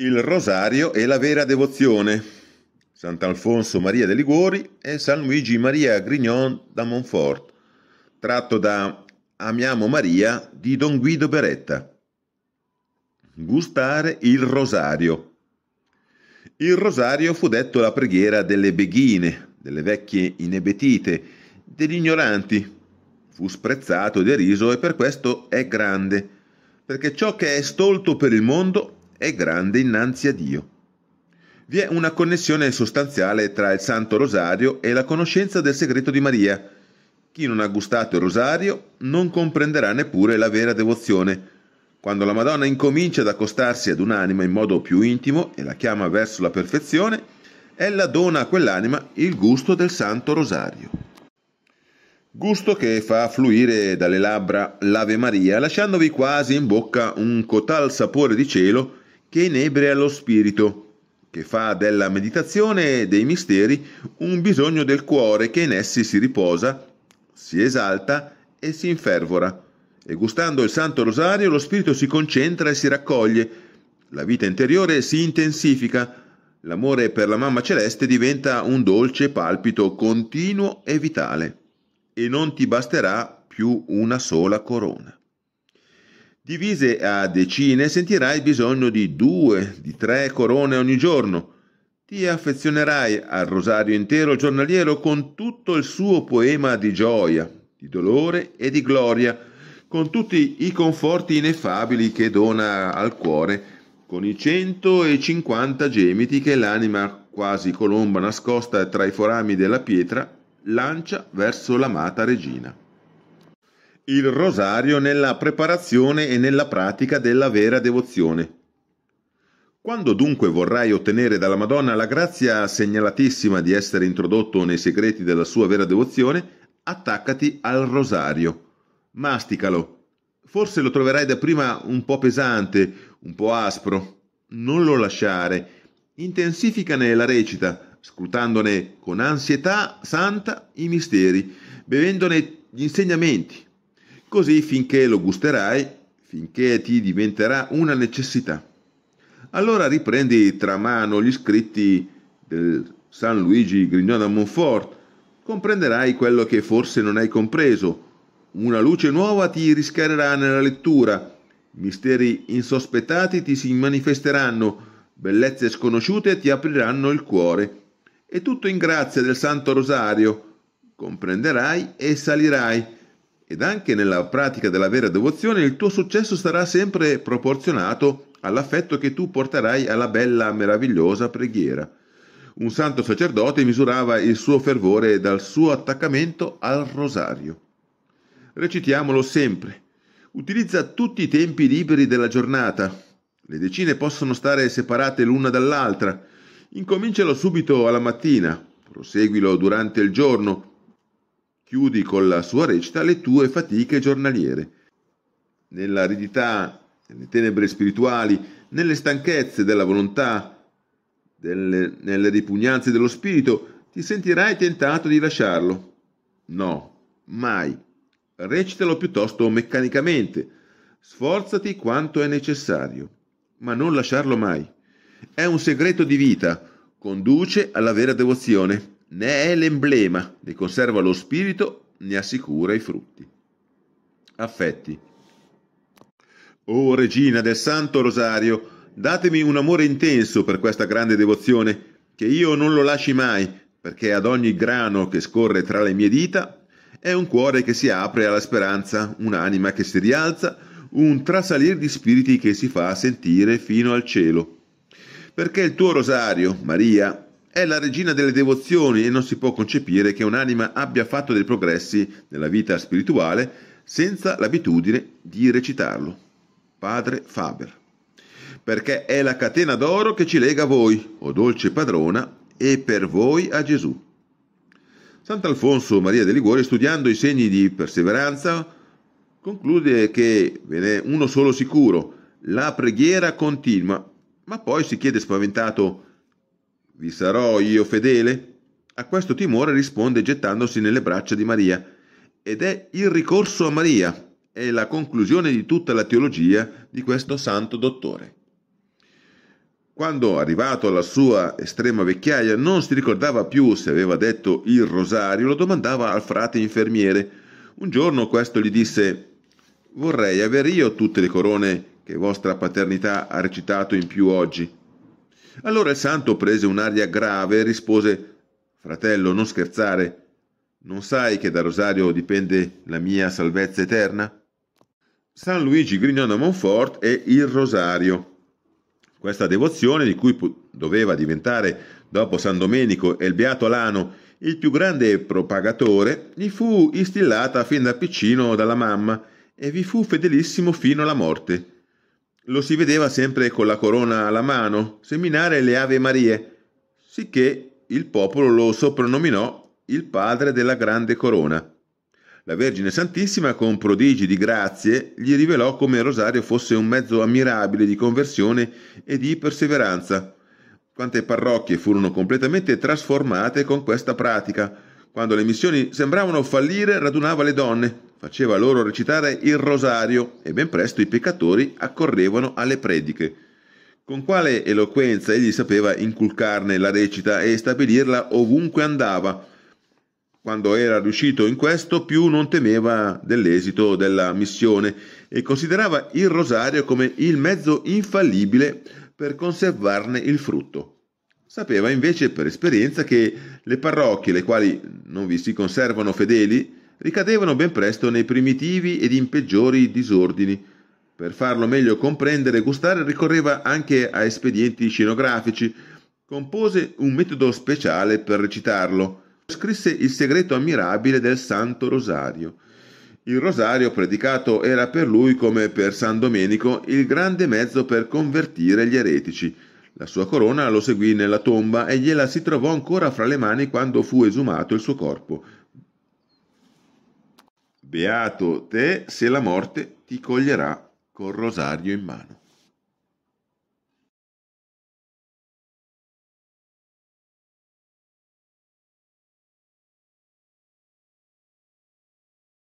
Il rosario e la vera devozione. Sant'Alfonso Maria de Liguori e San Luigi Maria Grignon da Montfort, tratto da Amiamo Maria di Don Guido Beretta. Gustare il rosario. Il rosario fu detto la preghiera delle beghine, delle vecchie inebetite, degli ignoranti. Fu sprezzato, deriso e per questo è grande, perché ciò che è stolto per il mondo è grande innanzi a Dio. Vi è una connessione sostanziale tra il Santo Rosario e la conoscenza del segreto di Maria. Chi non ha gustato il Rosario non comprenderà neppure la vera devozione. Quando la Madonna incomincia ad accostarsi ad un'anima in modo più intimo e la chiama verso la perfezione, ella dona a quell'anima il gusto del Santo Rosario. Gusto che fa fluire dalle labbra l'Ave Maria, lasciandovi quasi in bocca un cotal sapore di cielo che inebria lo spirito, che fa della meditazione e dei misteri un bisogno del cuore che in essi si riposa, si esalta e si infervora. E gustando il Santo Rosario lo spirito si concentra e si raccoglie, la vita interiore si intensifica, l'amore per la mamma celeste diventa un dolce palpito continuo e vitale, e non ti basterà più una sola corona. Divise a decine sentirai bisogno di due, di tre corone ogni giorno. Ti affezionerai al rosario intero giornaliero con tutto il suo poema di gioia, di dolore e di gloria, con tutti i conforti ineffabili che dona al cuore, con i 150 gemiti che l'anima quasi colomba nascosta tra i forami della pietra lancia verso l'amata regina il rosario nella preparazione e nella pratica della vera devozione. Quando dunque vorrai ottenere dalla Madonna la grazia segnalatissima di essere introdotto nei segreti della sua vera devozione, attaccati al rosario. Masticalo. Forse lo troverai dapprima un po' pesante, un po' aspro. Non lo lasciare. Intensificane la recita, scrutandone con ansietà santa i misteri, bevendone gli insegnamenti, così finché lo gusterai, finché ti diventerà una necessità. Allora riprendi tra mano gli scritti del San Luigi Grignona Monfort, comprenderai quello che forse non hai compreso. Una luce nuova ti rischiarerà nella lettura, misteri insospettati ti si manifesteranno, bellezze sconosciute ti apriranno il cuore. E tutto in grazia del Santo Rosario. Comprenderai e salirai ed anche nella pratica della vera devozione il tuo successo sarà sempre proporzionato all'affetto che tu porterai alla bella meravigliosa preghiera. Un santo sacerdote misurava il suo fervore dal suo attaccamento al rosario. Recitiamolo sempre. Utilizza tutti i tempi liberi della giornata. Le decine possono stare separate l'una dall'altra. Incomincialo subito alla mattina, proseguilo durante il giorno, Chiudi con la sua recita le tue fatiche giornaliere. Nell'aridità, nelle tenebre spirituali, nelle stanchezze della volontà, delle, nelle ripugnanze dello spirito, ti sentirai tentato di lasciarlo. No, mai. Recitalo piuttosto meccanicamente. Sforzati quanto è necessario, ma non lasciarlo mai. È un segreto di vita, conduce alla vera devozione ne è l'emblema, ne conserva lo spirito, ne assicura i frutti. Affetti. O oh, regina del Santo Rosario, datemi un amore intenso per questa grande devozione, che io non lo lasci mai, perché ad ogni grano che scorre tra le mie dita è un cuore che si apre alla speranza, un'anima che si rialza, un trasalir di spiriti che si fa sentire fino al cielo. Perché il tuo rosario, Maria, è la regina delle devozioni e non si può concepire che un'anima abbia fatto dei progressi nella vita spirituale senza l'abitudine di recitarlo. Padre Faber. Perché è la catena d'oro che ci lega a voi, o oh dolce padrona, e per voi a Gesù. Sant'Alfonso Maria de Liguori, studiando i segni di perseveranza, conclude che ve n'è uno solo sicuro, la preghiera continua, ma poi si chiede spaventato vi sarò io fedele? A questo timore risponde gettandosi nelle braccia di Maria. Ed è il ricorso a Maria, è la conclusione di tutta la teologia di questo santo dottore. Quando, arrivato alla sua estrema vecchiaia, non si ricordava più se aveva detto il rosario, lo domandava al frate infermiere. Un giorno questo gli disse Vorrei aver io tutte le corone che vostra paternità ha recitato in più oggi. Allora il santo prese un'aria grave e rispose Fratello, non scherzare. Non sai che dal Rosario dipende la mia salvezza eterna? San Luigi Grignon da Montfort e il Rosario. Questa devozione di cui doveva diventare dopo San Domenico e il Beato Alano il più grande propagatore, gli fu instillata fin da piccino dalla mamma e vi fu fedelissimo fino alla morte. Lo si vedeva sempre con la corona alla mano, seminare le Ave Marie, sicché il popolo lo soprannominò il padre della grande corona. La Vergine Santissima, con prodigi di grazie, gli rivelò come il rosario fosse un mezzo ammirabile di conversione e di perseveranza. Quante parrocchie furono completamente trasformate con questa pratica. Quando le missioni sembravano fallire, radunava le donne, faceva loro recitare il rosario e ben presto i peccatori accorrevano alle prediche. Con quale eloquenza egli sapeva inculcarne la recita e stabilirla ovunque andava. Quando era riuscito in questo, più non temeva dell'esito della missione e considerava il rosario come il mezzo infallibile per conservarne il frutto. Sapeva invece per esperienza che le parrocchie, le quali non vi si conservano fedeli, ricadevano ben presto nei primitivi ed in peggiori disordini. Per farlo meglio comprendere e gustare ricorreva anche a espedienti scenografici, compose un metodo speciale per recitarlo, scrisse il segreto ammirabile del Santo Rosario. Il rosario predicato era per lui, come per San Domenico, il grande mezzo per convertire gli eretici. La sua corona lo seguì nella tomba e gliela si trovò ancora fra le mani quando fu esumato il suo corpo. Beato te se la morte ti coglierà col rosario in mano.